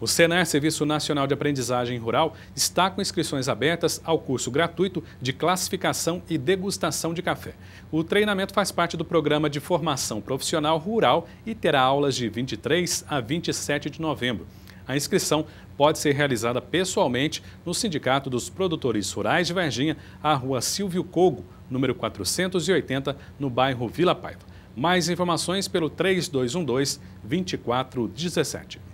O Senar Serviço Nacional de Aprendizagem Rural está com inscrições abertas ao curso gratuito de classificação e degustação de café. O treinamento faz parte do programa de formação profissional rural e terá aulas de 23 a 27 de novembro. A inscrição pode ser realizada pessoalmente no Sindicato dos Produtores Rurais de Varginha, à rua Silvio Cogo, número 480, no bairro Vila Paiva. Mais informações pelo 3212 2417.